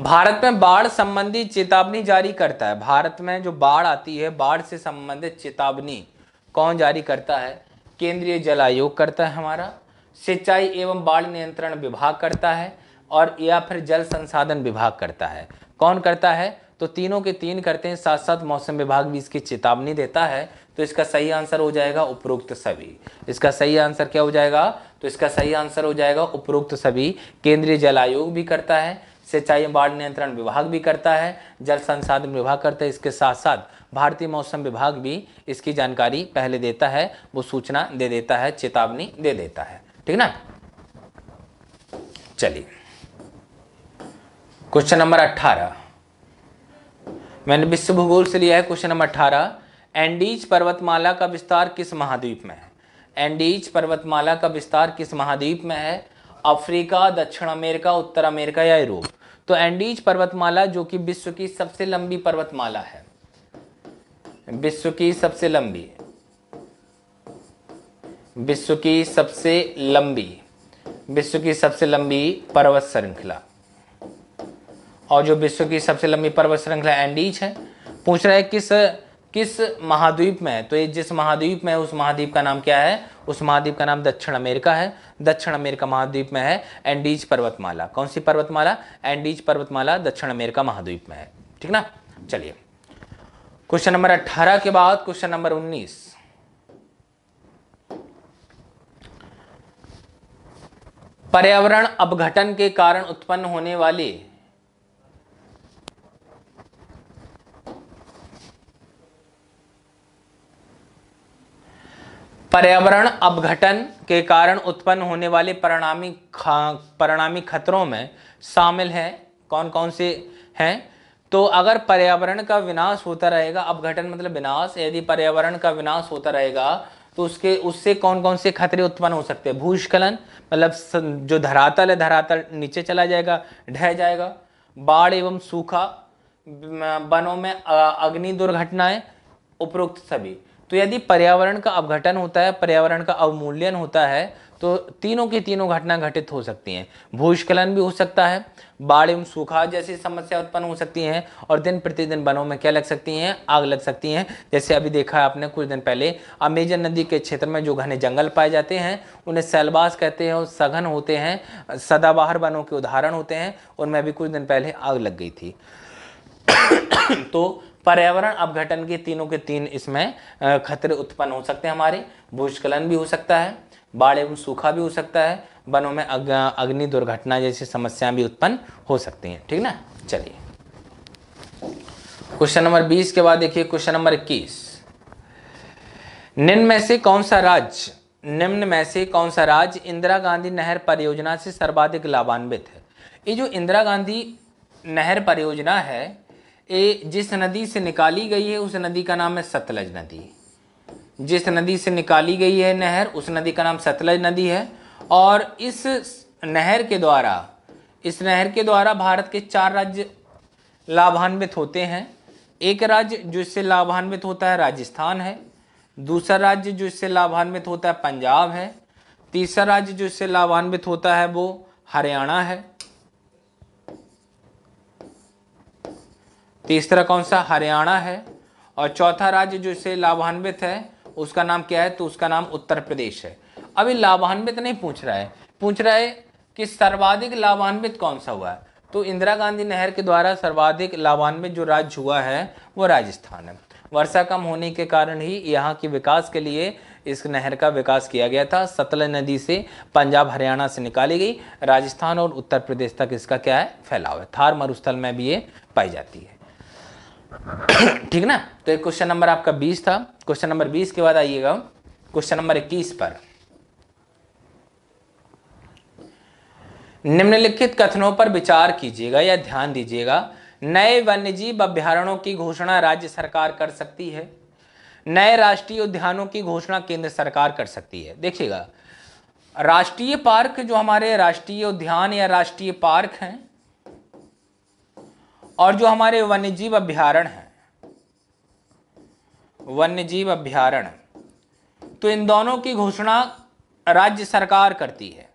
भारत में बाढ़ संबंधी चेतावनी जारी करता है भारत में जो बाढ़ आती है बाढ़ से संबंधित चेतावनी कौन जारी करता है केंद्रीय जल आयोग करता है हमारा सिंचाई एवं बाढ़ नियंत्रण विभाग करता है और या फिर जल संसाधन विभाग करता है कौन करता है तो तीनों के तीन करते हैं साथ साथ मौसम विभाग भी इसकी चेतावनी देता है तो इसका सही आंसर हो जाएगा उपरोक्त सभी इसका सही आंसर क्या हो जाएगा तो इसका सही आंसर हो जाएगा उपरोक्त सभी केंद्रीय जल आयोग भी करता है सिंचाई बाढ़ नियंत्रण विभाग भी करता है जल संसाधन विभाग करता है इसके साथ साथ भारतीय मौसम विभाग भी इसकी जानकारी पहले देता है वो सूचना दे देता है चेतावनी दे देता है ठीक ना चलिए क्वेश्चन नंबर अठारह मैंने विश्व भूगोल से लिया है क्वेश्चन नंबर अठारह एंडीज पर्वतमाला का विस्तार किस महाद्वीप में है एंडीज पर्वतमाला का विस्तार किस महाद्वीप में है अफ्रीका दक्षिण अमेरिका उत्तर अमेरिका या यूरोप तो एंडीज पर्वतमाला जो कि विश्व की सबसे लंबी पर्वतमाला है विश्व की सबसे लंबी विश्व की सबसे लंबी विश्व की सबसे लंबी पर्वत श्रृंखला और जो विश्व की सबसे लंबी पर्वत श्रृंखला एंडीज है पूछ रहा है किस किस महाद्वीप में है तो ये जिस महाद्वीप में है उस महाद्वीप का नाम क्या है उस महाद्वीप का नाम दक्षिण अमेरिका है दक्षिण अमेरिका महाद्वीप में है एंडीज पर्वतमाला कौन सी पर्वतमाला एंडीज पर्वतमाला दक्षिण अमेरिका महाद्वीप में है ठीक ना चलिए क्वेश्चन नंबर अट्ठारह के बाद क्वेश्चन नंबर उन्नीस पर्यावरण अपघटन के कारण उत्पन्न होने वाली पर्यावरण अपघटन के कारण उत्पन्न होने वाले परिणामी परिणामी खतरों में शामिल हैं कौन कौन से हैं तो अगर पर्यावरण का विनाश होता रहेगा अपघटन मतलब विनाश यदि पर्यावरण का विनाश होता रहेगा तो उसके उससे कौन कौन से खतरे उत्पन्न हो सकते हैं भूस्खलन मतलब जो धरातल है धरातल नीचे चला जाएगा ढह जाएगा बाढ़ एवं सूखा वनों में अग्नि दुर्घटनाएं उपरोक्त सभी तो यदि पर्यावरण का अवघटन होता है पर्यावरण का अवमूल्यन होता है तो तीनों की तीनों घटना घटित हो सकती हैं भूस्खलन भी हो सकता है बाढ़ एवं सूखा जैसी समस्या उत्पन्न हो सकती हैं और दिन प्रतिदिन वनों में क्या लग सकती हैं आग लग सकती हैं जैसे अभी देखा है आपने कुछ दिन पहले अमेजन नदी के क्षेत्र में जो घने जंगल पाए जाते हैं उन्हें सैलबास कहते हैं और सघन होते हैं सदाबहार वनों के उदाहरण होते हैं उनमें अभी कुछ दिन पहले आग लग गई थी तो पर्यावरण अपघटन के तीनों के तीन इसमें खतरे उत्पन्न हो सकते हैं हमारे भूस्खलन भी हो सकता है बाढ़ एवं सूखा भी हो सकता है वनों में अग्नि दुर्घटना जैसी समस्याएं भी उत्पन्न हो सकती हैं ठीक ना चलिए क्वेश्चन नंबर 20 के बाद देखिए क्वेश्चन नंबर 21 निम्न में से कौन सा राज्य निम्न में से कौन सा राज्य इंदिरा गांधी नहर परियोजना से सर्वाधिक लाभान्वित है ये जो इंदिरा गांधी नहर परियोजना है ए, जिस नदी से निकाली गई है उस नदी का नाम है सतलज नदी जिस नदी से निकाली गई है नहर उस नदी का नाम सतलज नदी है और इस नहर के द्वारा इस नहर के द्वारा भारत के चार राज्य लाभान्वित होते हैं एक राज्य जो इससे लाभान्वित होता है राजस्थान है दूसरा राज्य जो इससे लाभान्वित होता है पंजाब है तीसरा राज्य जो इससे लाभान्वित होता है वो हरियाणा है तीसरा कौन सा हरियाणा है और चौथा राज्य जो इसे लाभान्वित है उसका नाम क्या है तो उसका नाम उत्तर प्रदेश है अभी लाभान्वित नहीं पूछ रहा है पूछ रहा है कि सर्वाधिक लाभान्वित कौन सा हुआ है तो इंदिरा गांधी नहर के द्वारा सर्वाधिक लाभान्वित जो राज्य हुआ है वो राजस्थान है वर्षा कम होने के कारण ही यहाँ के विकास के लिए इस नहर का विकास किया गया था सतलज नदी से पंजाब हरियाणा से निकाली गई राजस्थान और उत्तर प्रदेश तक इसका क्या है फैलाव है थार मरुस्थल में भी ये पाई जाती है ठीक ना तो क्वेश्चन नंबर आपका बीस था क्वेश्चन नंबर बीस के बाद आइएगा क्वेश्चन नंबर इक्कीस पर निम्नलिखित कथनों पर विचार कीजिएगा या ध्यान दीजिएगा नए वन्यजीव अभ्यारणों की घोषणा राज्य सरकार कर सकती है नए राष्ट्रीय उद्यानों की घोषणा केंद्र सरकार कर सकती है देखिएगा राष्ट्रीय पार्क जो हमारे राष्ट्रीय उद्यान या राष्ट्रीय पार्क हैं और जो हमारे वन्यजीव अभ्यारण हैं वन्यजीव अभ्यारण तो इन दोनों की घोषणा राज्य सरकार करती है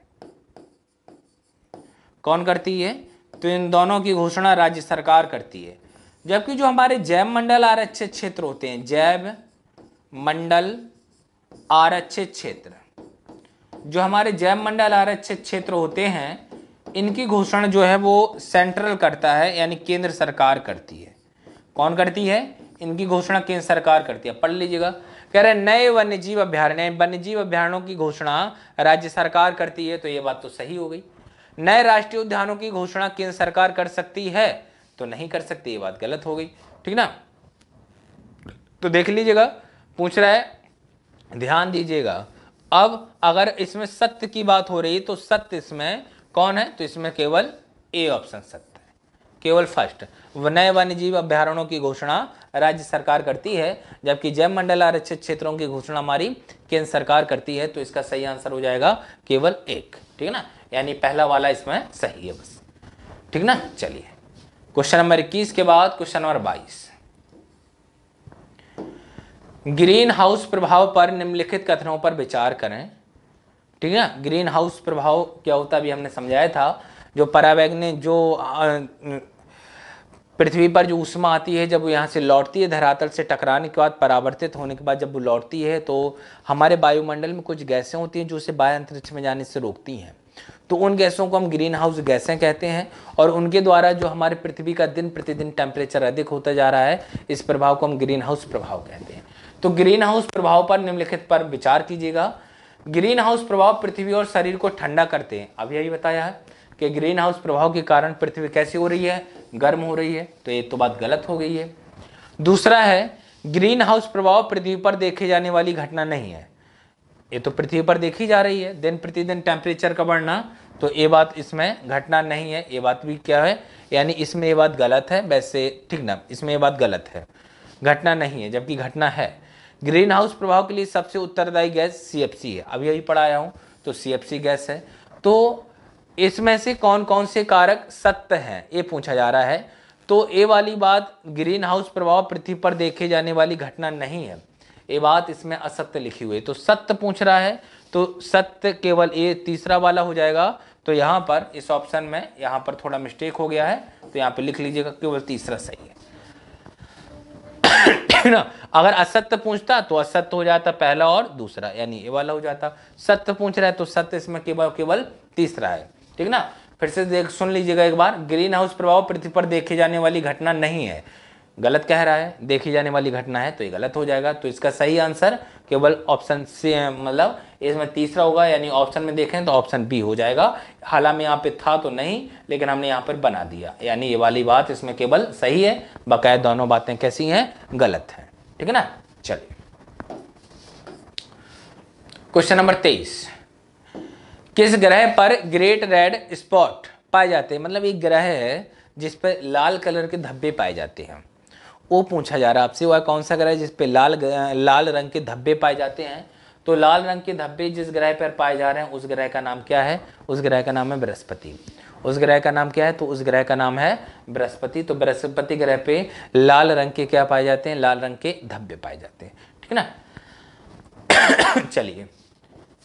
कौन करती है तो इन दोनों की घोषणा राज्य सरकार करती है जबकि जो हमारे जैव मंडल आरक्षित क्षेत्र होते हैं जैव मंडल आरक्षित क्षेत्र जो हमारे जैव मंडल आरक्षित क्षेत्र होते हैं इनकी घोषणा जो है वो सेंट्रल करता है यानी केंद्र सरकार करती है कौन करती है इनकी घोषणा केंद्र सरकार करती है पढ़ लीजिएगा कह रहे नए वन्य जीव अभ्यारण्य वन्यजीव अभ्यारणों की घोषणा राज्य सरकार करती है तो ये बात तो सही हो गई नए राष्ट्रीय उद्यानों की घोषणा केंद्र सरकार कर सकती है तो नहीं कर सकती ये बात गलत हो गई ठीक ना तो देख लीजिएगा पूछ रहा है ध्यान दीजिएगा अब अगर इसमें सत्य की बात हो रही तो सत्य इसमें कौन है तो इसमें केवल ए ऑप्शन सत्य है केवल फर्स्ट नए वन्यजीव अभ्यारणों की घोषणा राज्य सरकार करती है जबकि जैव मंडल आरक्षित क्षेत्रों की घोषणा हमारी केंद्र सरकार करती है तो इसका सही आंसर हो जाएगा केवल एक ठीक ना यानी पहला वाला इसमें सही है बस ठीक ना चलिए क्वेश्चन नंबर इक्कीस के बाद क्वेश्चन नंबर बाईस ग्रीन हाउस प्रभाव पर निम्नलिखित कथनों पर विचार करें ठीक है ग्रीन हाउस प्रभाव क्या होता अभी हमने समझाया था जो परावैग ने जो पृथ्वी पर जो ऊष्मा आती है जब वो यहाँ से लौटती है धरातल से टकराने के बाद परावर्तित होने के बाद जब वो लौटती है तो हमारे वायुमंडल में कुछ गैसें होती हैं जो उसे बाह्य अंतरिक्ष में जाने से रोकती हैं तो उन गैसों को हम ग्रीन हाउस गैसें कहते हैं और उनके द्वारा जो हमारे पृथ्वी का दिन प्रतिदिन टेम्परेचर अधिक होता जा रहा है इस प्रभाव को हम ग्रीन हाउस प्रभाव कहते हैं तो ग्रीन हाउस प्रभाव पर निम्नलिखित पर विचार कीजिएगा ग्रीन हाउस प्रभाव पृथ्वी और शरीर को ठंडा करते हैं अब यही बताया है कि ग्रीन हाउस प्रभाव के कारण पृथ्वी कैसी हो रही है गर्म हो रही है तो ये तो बात गलत हो गई है दूसरा है ग्रीन हाउस प्रभाव पृथ्वी पर देखे जाने वाली घटना नहीं है ये तो पृथ्वी पर देखी जा रही है दिन प्रतिदिन टेम्परेचर का बढ़ना तो ये बात इसमें घटना नहीं है ये बात भी क्या है यानी इसमें ये बात गलत है वैसे ठीक ना इसमें ये बात गलत है घटना नहीं है जबकि घटना है ग्रीन हाउस प्रभाव के लिए सबसे उत्तरदायी गैस सीएफसी है अभी यही पढ़ाया हूँ तो सीएफसी गैस है तो इसमें से कौन कौन से कारक सत्य हैं ये पूछा जा रहा है तो ये वाली बात ग्रीन हाउस प्रभाव पृथ्वी पर देखे जाने वाली घटना नहीं है ये बात इसमें असत्य लिखी हुई है तो सत्य पूछ रहा है तो सत्य केवल ये तीसरा वाला हो जाएगा तो यहाँ पर इस ऑप्शन में यहाँ पर थोड़ा मिस्टेक हो गया है तो यहाँ पर लिख लीजिएगा केवल तीसरा सही है ना अगर असत्य पूछता तो असत्य हो जाता पहला और दूसरा यानी ये वाला हो जाता सत्य पूछ रहा है तो सत्य इसमें केवल केवल तीसरा है ठीक ना फिर से देख सुन लीजिएगा एक बार ग्रीन हाउस प्रभाव पृथ्वी पर देखे जाने वाली घटना नहीं है गलत कह रहा है देखी जाने वाली घटना है तो ये गलत हो जाएगा तो इसका सही आंसर केवल ऑप्शन सी मतलब इसमें तीसरा होगा यानी ऑप्शन में देखें तो ऑप्शन बी हो जाएगा हालांकि यहाँ पे था तो नहीं लेकिन हमने यहाँ पर बना दिया यानी ये वाली बात इसमें केवल सही है बकाया दोनों बातें कैसी हैं गलत हैं ठीक है ना चलिए क्वेश्चन नंबर तेईस किस ग्रह पर ग्रेट रेड स्पॉट पाए जाते हैं मतलब एक ग्रह है जिस पर लाल कलर के धब्बे पाए जाते हैं वो पूछा जा रहा है आपसे वह कौन सा ग्रह जिस पे लाल लाल रंग के धब्बे पाए जाते हैं तो लाल रंग के धब्बे जिस ग्रह पर पाए जा रहे हैं उस ग्रह का नाम क्या है उस ग्रह का नाम है बृहस्पति उस ग्रह का नाम क्या है तो उस ग्रह का नाम है बृहस्पति तो बृहस्पति ग्रह पे लाल रंग के क्या पाए जाते हैं लाल रंग के धब्बे पाए जाते हैं ठीक है ना चलिए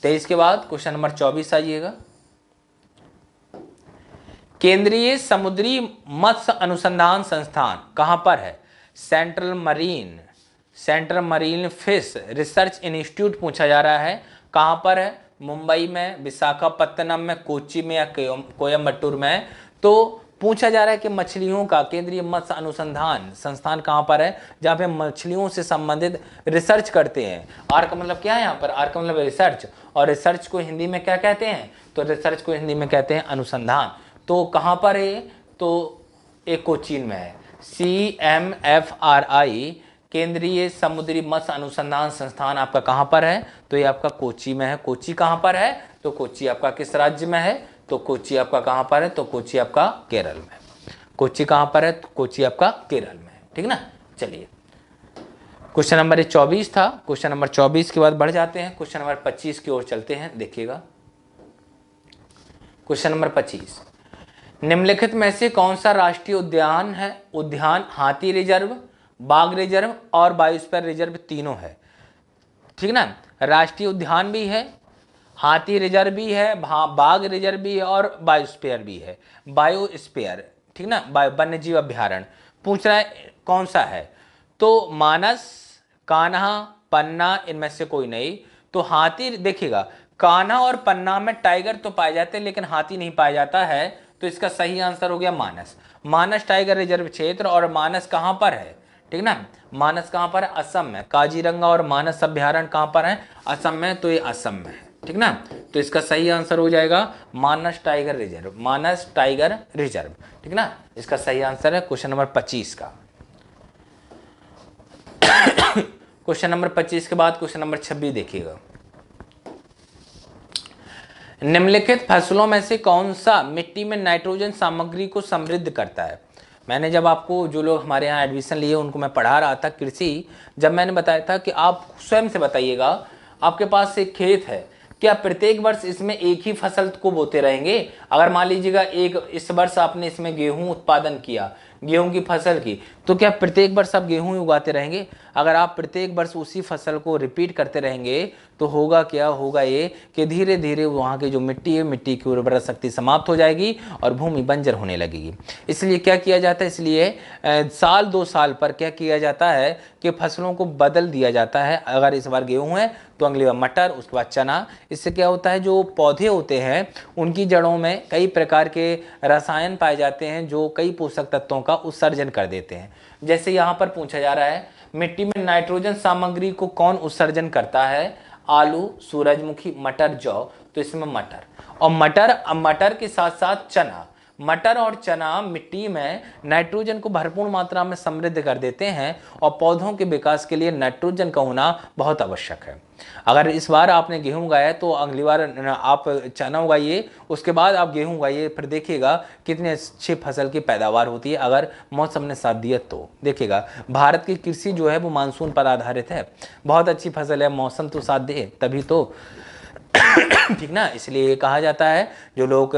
तेईस के बाद क्वेश्चन नंबर चौबीस आइएगा केंद्रीय समुद्री मत्स्य अनुसंधान संस्थान कहां पर है central marine central marine fish research institute पूछा जा रहा है कहाँ पर है मुंबई में विशाखापत्तनम में कोची में या कोयम्बटूर में तो पूछा जा रहा है कि मछलियों का केंद्रीय मत्स्य अनुसंधान संस्थान कहाँ पर है जहाँ पे मछलियों से संबंधित रिसर्च करते हैं आर का मतलब क्या है यहाँ पर आर का मतलब रिसर्च और रिसर्च को हिंदी में क्या कहते हैं तो रिसर्च को हिंदी में कहते हैं अनुसंधान तो कहाँ पर है तो एक कोचीन में है C M F R I केंद्रीय समुद्री मत्स्य अनुसंधान संस्थान आपका कहाँ पर है तो ये आपका कोची में है कोची कहाँ पर है तो कोची आपका किस राज्य में है तो कोची आपका कहाँ पर है तो कोची आपका केरल में कोची कहाँ पर है तो कोची आपका केरल में है ठीक ना चलिए क्वेश्चन नंबर ये चौबीस था क्वेश्चन नंबर चौबीस के बाद बढ़ जाते हैं क्वेश्चन नंबर पच्चीस की ओर चलते हैं देखिएगा क्वेश्चन नंबर पच्चीस निम्नलिखित में से कौन सा राष्ट्रीय उद्यान है उद्यान हाथी रिजर्व बाघ रिजर्व और बायोस्फीयर रिजर्व तीनों है ठीक ना राष्ट्रीय उद्यान भी है हाथी रिजर्व भी है बाघ रिजर्व भी है और बायोस्फीयर भी है बायोस्फीयर ठीक ना वन्य जीव अभ्यारण पूछ रहा है कौन सा है तो मानस कान्हा पन्ना इनमें से कोई नहीं तो हाथी देखिएगा कान्हा और पन्ना में टाइगर तो पाए जाते हैं लेकिन हाथी नहीं पाया जाता है तो इसका सही आंसर हो गया मानस मानस टाइगर रिजर्व क्षेत्र और मानस कहाँ पर है ठीक ना मानस कहाँ पर है असम में काजीरंगा और मानस अभ्यारण कहाँ पर है असम में तो ये असम में है ठीक ना तो इसका सही आंसर हो जाएगा Manas tiger reserve Manas tiger reserve ठीक ना इसका सही आंसर है क्वेश्चन नंबर पच्चीस का क्वेश्चन नंबर पच्चीस के बाद क्वेश्चन नंबर छब्बीस देखिएगा निम्नलिखित फसलों में से कौन सा मिट्टी में नाइट्रोजन सामग्री को समृद्ध करता है मैंने जब आपको जो लोग हमारे यहाँ एडमिशन लिए उनको मैं पढ़ा रहा था कृषि जब मैंने बताया था कि आप स्वयं से बताइएगा आपके पास एक खेत है क्या प्रत्येक वर्ष इसमें एक ही फसल को बोते रहेंगे अगर मान लीजिएगा एक इस वर्ष आपने इसमें गेहूं उत्पादन किया गेहूं की फसल की तो क्या प्रत्येक वर्ष आप गेहूं ही उगाते रहेंगे अगर आप प्रत्येक वर्ष उसी फसल को रिपीट करते रहेंगे तो होगा क्या होगा ये कि धीरे धीरे वहाँ की जो मिट्टी है मिट्टी की उर्वरा शक्ति समाप्त हो जाएगी और भूमि बंजर होने लगेगी इसलिए क्या किया जाता है इसलिए साल दो साल पर क्या किया जाता है कि फसलों को बदल दिया जाता है अगर इस बार गेहूँ है तो अगली बार मटर उसके बाद चना इससे क्या होता है जो पौधे होते हैं उनकी जड़ों में कई प्रकार के रसायन पाए जाते हैं जो कई पोषक तत्वों का का उत्सर्जन कर देते हैं जैसे यहाँ पर पूछा जा रहा है मिट्टी में नाइट्रोजन सामग्री को कौन उत्सर्जन करता है आलू सूरजमुखी मटर जौ तो इसमें मटर और मटर मटर के साथ साथ चना मटर और चना मिट्टी में नाइट्रोजन को भरपूर मात्रा में समृद्ध कर देते हैं और पौधों के विकास के लिए नाइट्रोजन का होना बहुत आवश्यक है अगर इस बार आपने गेहूँ उगाया तो अगली बार आप चना उगाइए उसके बाद आप गेहूँ उगाइए फिर देखिएगा कितने अच्छे फसल की पैदावार होती है अगर मौसम ने साथ दिया तो देखिएगा भारत की कृषि जो है वो मानसून पर आधारित है बहुत अच्छी फसल है मौसम तो साथ दे तभी तो ठीक ना इसलिए कहा जाता है जो लोग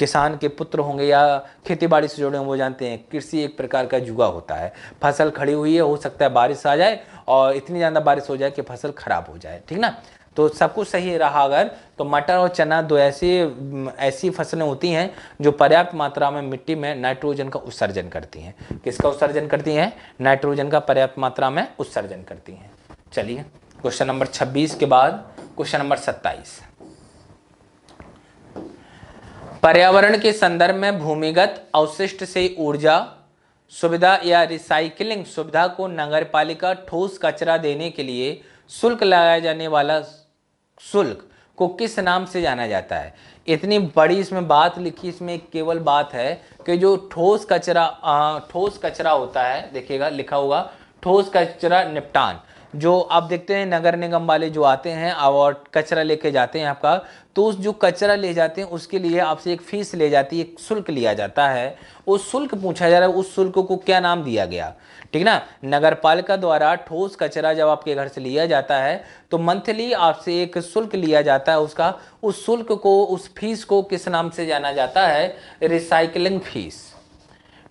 किसान के पुत्र होंगे या खेती बाड़ी से जुड़े होंगे वो जानते हैं कृषि एक प्रकार का जुआ होता है फसल खड़ी हुई है हो सकता है बारिश आ जाए और इतनी ज़्यादा बारिश हो जाए कि फसल खराब हो जाए ठीक ना तो सब कुछ सही रहा अगर तो मटर और चना दो ऐसी ऐसी फसलें होती हैं जो पर्याप्त मात्रा में मिट्टी में नाइट्रोजन का उत्सर्जन करती हैं किसका उत्सर्जन करती हैं नाइट्रोजन का पर्याप्त मात्रा में उत्सर्जन करती हैं चलिए क्वेश्चन नंबर 26 के बाद क्वेश्चन नंबर 27 पर्यावरण के संदर्भ में भूमिगत अवशिष्ट से ऊर्जा सुविधा या रिसाइकिलिंग सुविधा को नगर पालिका ठोस कचरा देने के लिए शुल्क लगाया जाने वाला शुल्क को किस नाम से जाना जाता है इतनी बड़ी इसमें बात लिखी इसमें केवल बात है कि जो ठोस कचरा ठोस कचरा होता है देखिएगा लिखा होगा ठोस कचरा निपटान जो आप देखते हैं नगर निगम वाले जो आते हैं और कचरा लेके जाते हैं आपका तो उस जो कचरा ले जाते हैं उसके लिए आपसे एक फीस ले जाती है एक शुल्क लिया जाता है उस शुल्क पूछा जा रहा है उस शुल्क को क्या नाम दिया गया ठीक ना नगर पालिका द्वारा ठोस कचरा जब आपके घर से लिया जाता है तो मंथली आपसे एक शुल्क लिया जाता है उसका उस शुल्क को उस फीस को किस नाम से जाना जाता है रिसाइकलिंग फीस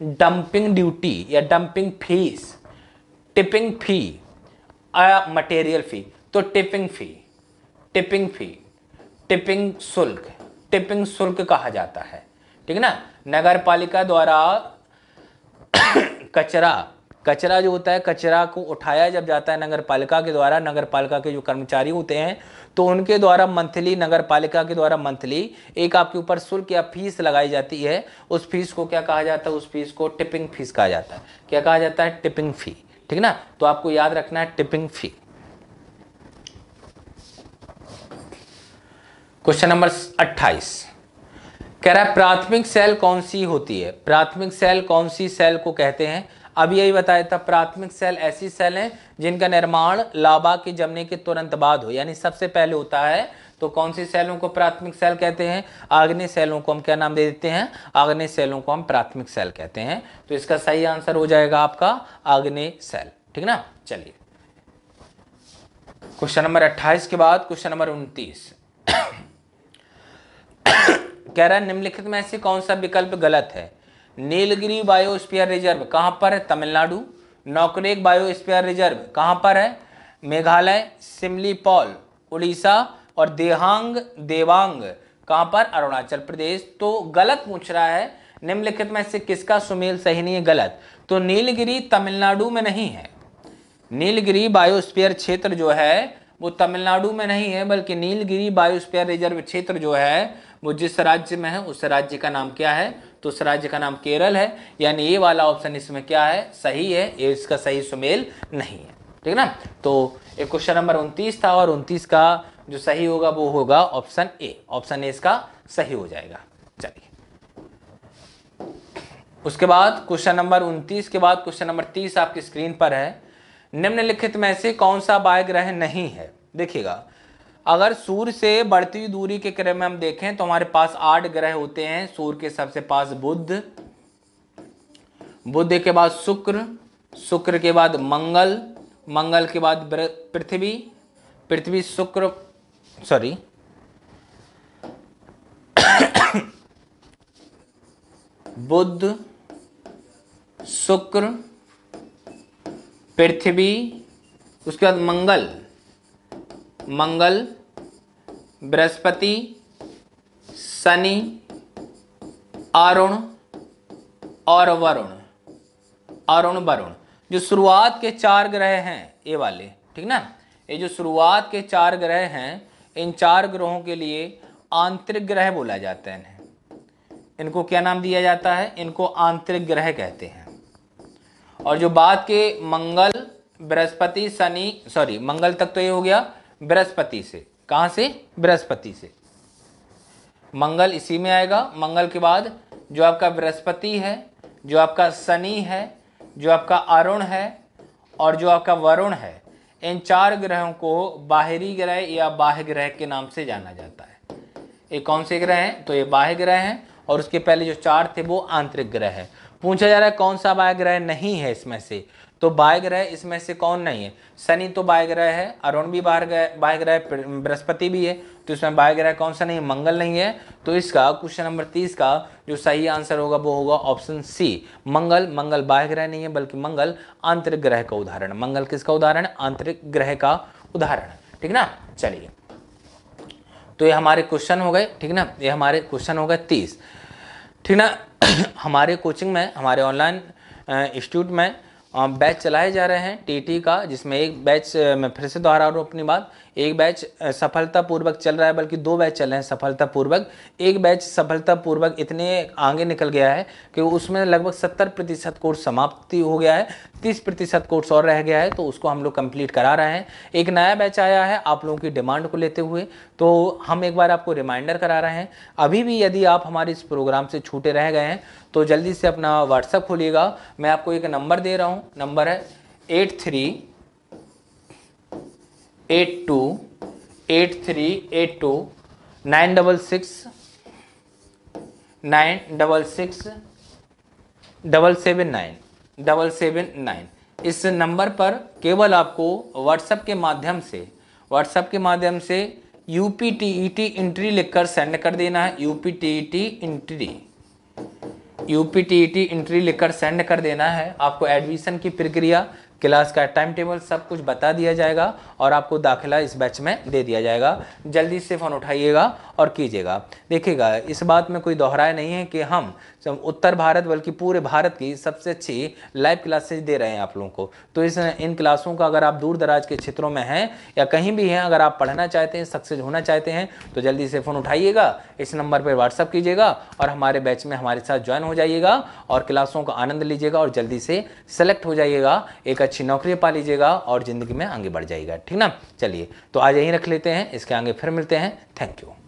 डंपिंग ड्यूटी या dumping fees tipping fee material fee तो tipping fee tipping fee tipping शुल्क टिपिंग शुल्क कहा जाता है ठीक है ना नगर पालिका द्वारा कचरा कचरा जो होता है कचरा को उठाया जब जाता है नगर पालिका के द्वारा नगर पालिका के जो कर्मचारी होते हैं तो उनके द्वारा मंथली नगर पालिका के द्वारा मंथली एक आपके ऊपर शुल्क या फीस लगाई जाती है उस फीस को क्या कहा जाता है उस फीस को टिपिंग फीस कहा जाता है क्या कहा जाता है टिपिंग फी ठीक है ना तो आपको याद रखना है टिपिंग फी क्वेश्चन नंबर 28 कह रहा है प्राथमिक सेल कौन सी होती है प्राथमिक सेल कौन सी सेल को कहते हैं अब यही बताया था प्राथमिक सेल ऐसी सेल हैं जिनका निर्माण लाभा के जमने के तुरंत बाद हो यानी सबसे पहले होता है तो कौन सी सेलों को प्राथमिक सेल कहते हैं आग्नेय सेलों को हम क्या नाम दे देते हैं आग्नेय सेलों को हम प्राथमिक सेल कहते हैं तो इसका सही आंसर हो जाएगा आपका आग्नेय सेल ठीक ना चलिए क्वेश्चन नंबर 28 के बाद क्वेश्चन नंबर 29 कह रहा है निम्नलिखित में से कौन सा विकल्प गलत है नीलगिरी बायोस्पियर रिजर्व कहां पर है तमिलनाडु नौकरेक बायोस्पियर रिजर्व कहां पर है मेघालय सिमली पॉल उड़ीसा और देहांग देवांग कहां पर अरुणाचल प्रदेश तो गलत पूछ रहा है निम्नलिखित में से किसका सुमेल सही नहीं है गलत तो नीलगिरी तमिलनाडु में नहीं है नीलगिरी बायोस्फीयर क्षेत्र जो है वो तमिलनाडु में नहीं है बल्कि नीलगिरी बायोस्फीयर रिजर्व क्षेत्र जो है वो जिस राज्य में है उस राज्य का नाम क्या है तो उस राज्य का नाम केरल है यानी ये वाला ऑप्शन इसमें क्या है सही है ये इसका सही सुमेल नहीं है ठीक ना तो एक क्वेश्चन नंबर 29 था और 29 का जो सही होगा वो होगा ऑप्शन ए ऑप्शन ए इसका सही हो जाएगा चलिए उसके बाद क्वेश्चन नंबर 29 के बाद क्वेश्चन नंबर 30 आपकी स्क्रीन पर है निम्नलिखित में से कौन सा बायग्रह नहीं है देखिएगा अगर सूर्य से बढ़ती हुई दूरी के क्रम में हम देखें तो हमारे पास आठ ग्रह होते हैं सूर्य के सबसे पास बुद्ध बुद्ध के बाद शुक्र शुक्र के बाद मंगल मंगल के बाद पृथ्वी पृथ्वी शुक्र सॉरी बुद्ध शुक्र पृथ्वी उसके बाद मंगल मंगल बृहस्पति शनि अरुण और वरुण अरुण वरुण जो शुरुआत के चार ग्रह हैं ये वाले ठीक ना ये जो शुरुआत के चार ग्रह हैं इन चार ग्रहों के लिए आंतरिक ग्रह बोला जाता है इन्हें इनको क्या नाम दिया जाता है इनको आंतरिक ग्रह कहते हैं और जो बात के मंगल बृहस्पति शनि सॉरी मंगल तक तो ये हो गया बृहस्पति से कहाँ से बृहस्पति से मंगल इसी में आएगा मंगल के बाद जो आपका बृहस्पति है जो आपका शनि है जो आपका अरुण है और जो आपका वरुण है इन चार ग्रहों को बाहरी ग्रह या बाह्य ग्रह के नाम से जाना जाता है ये कौन से ग्रह हैं तो ये बाह्य ग्रह हैं और उसके पहले जो चार थे वो आंतरिक ग्रह है पूछा जा रहा है कौन सा बाह्य ग्रह नहीं है इसमें से तो बाह्य ग्रह इसमें से कौन नहीं है शनि तो बाह्य ग्रह है अरुण भी बाहर ग्रह बाह्य ग्रह बृहस्पति भी है तो इसमें ग्रह कौन सा नहीं मंगल नहीं है तो इसका क्वेश्चन नंबर तीस का जो सही आंसर होगा वो होगा ऑप्शन सी मंगल मंगल बाह्य ग्रह नहीं है बल्कि मंगल आंतरिक ग्रह का उदाहरण मंगल किसका उदाहरण आंतरिक ग्रह का उदाहरण ठीक ना चलिए तो ये हमारे क्वेश्चन हो गए ठीक ना ये हमारे क्वेश्चन हो गए तीस ठीक ना हमारे कोचिंग में हमारे ऑनलाइन इंस्टीट्यूट में बैच चलाए जा रहे हैं टीटी का जिसमें एक बैच मैं फिर से दोहरा रहा हूँ अपनी बात एक बैच सफलतापूर्वक चल रहा है बल्कि दो बैच चल रहे हैं सफलतापूर्वक एक बैच सफलतापूर्वक इतने आगे निकल गया है कि उसमें लगभग सत्तर प्रतिशत कोर्स समाप्ति हो गया है तीस प्रतिशत कोर्स और रह गया है तो उसको हम लोग कंप्लीट करा रहे हैं एक नया बैच आया है आप लोगों की डिमांड को लेते हुए तो हम एक बार आपको रिमाइंडर करा रहे हैं अभी भी यदि आप हमारे इस प्रोग्राम से छूटे रह गए हैं तो जल्दी से अपना व्हाट्सअप खोलिएगा मैं आपको एक नंबर दे रहा हूँ नंबर है eight three eight two eight three eight two nine double six nine double six double seven nine double seven nine इस नंबर पर केवल आपको व्हाट्सएप के माध्यम से व्हाट्सएप के माध्यम से U P T E T entry लिखकर सेंड कर देना है U P T E T entry U P T E T entry लिखकर सेंड कर देना है आपको एडमिशन की प्रक्रिया क्लास का टाइम टेबल सब कुछ बता दिया जाएगा और आपको दाखिला इस बैच में दे दिया जाएगा जल्दी से फ़ोन उठाइएगा और कीजिएगा देखिएगा इस बात में कोई दोहराया नहीं है कि हम उत्तर भारत बल्कि पूरे भारत की सबसे अच्छी लाइव क्लासेज दे रहे हैं आप लोगों को तो इस इन क्लासों का अगर आप दूर दराज के क्षेत्रों में हैं या कहीं भी हैं अगर आप पढ़ना चाहते हैं सक्सेस होना चाहते हैं तो जल्दी से फ़ोन उठाइएगा इस नंबर पर व्हाट्सअप कीजिएगा और हमारे बैच में हमारे साथ ज्वाइन हो जाइएगा और क्लासों का आनंद लीजिएगा और जल्दी से सेलेक्ट हो जाइएगा एक अच्छी नौकरी पा लीजिएगा और ज़िंदगी में आगे बढ़ जाइएगा ठीक ना चलिए तो आज यहीं रख लेते हैं इसके आगे फिर मिलते हैं थैंक यू